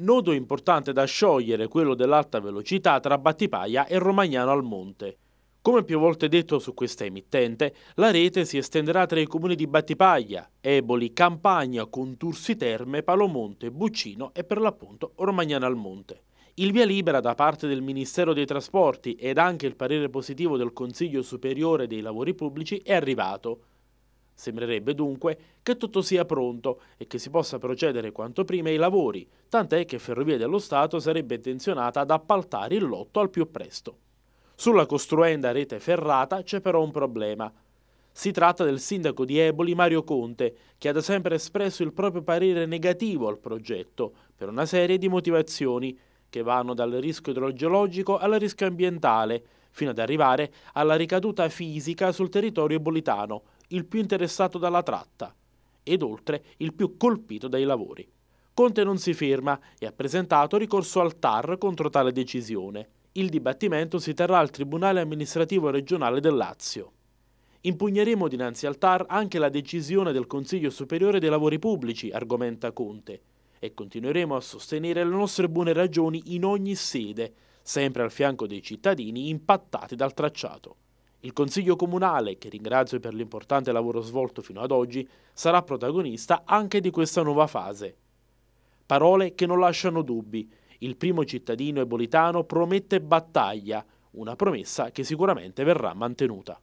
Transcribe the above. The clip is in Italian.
Nodo importante da sciogliere quello dell'alta velocità tra Battipaglia e Romagnano al Monte. Come più volte detto su questa emittente, la rete si estenderà tra i comuni di Battipaglia, Eboli, Campagna, Contursi Terme, Palomonte, Buccino e per l'appunto Romagnano al Monte. Il via libera da parte del Ministero dei Trasporti ed anche il parere positivo del Consiglio Superiore dei Lavori Pubblici è arrivato. Sembrerebbe dunque che tutto sia pronto e che si possa procedere quanto prima ai lavori, tant'è che Ferrovie dello Stato sarebbe intenzionata ad appaltare il lotto al più presto. Sulla costruenda rete ferrata c'è però un problema. Si tratta del sindaco di Eboli Mario Conte, che ha da sempre espresso il proprio parere negativo al progetto per una serie di motivazioni che vanno dal rischio idrogeologico al rischio ambientale, fino ad arrivare alla ricaduta fisica sul territorio ebolitano, il più interessato dalla tratta ed oltre il più colpito dai lavori. Conte non si ferma e ha presentato ricorso al TAR contro tale decisione. Il dibattimento si terrà al Tribunale amministrativo regionale del Lazio. Impugneremo dinanzi al TAR anche la decisione del Consiglio Superiore dei Lavori Pubblici, argomenta Conte, e continueremo a sostenere le nostre buone ragioni in ogni sede, sempre al fianco dei cittadini impattati dal tracciato. Il Consiglio Comunale, che ringrazio per l'importante lavoro svolto fino ad oggi, sarà protagonista anche di questa nuova fase. Parole che non lasciano dubbi. Il primo cittadino ebolitano promette battaglia, una promessa che sicuramente verrà mantenuta.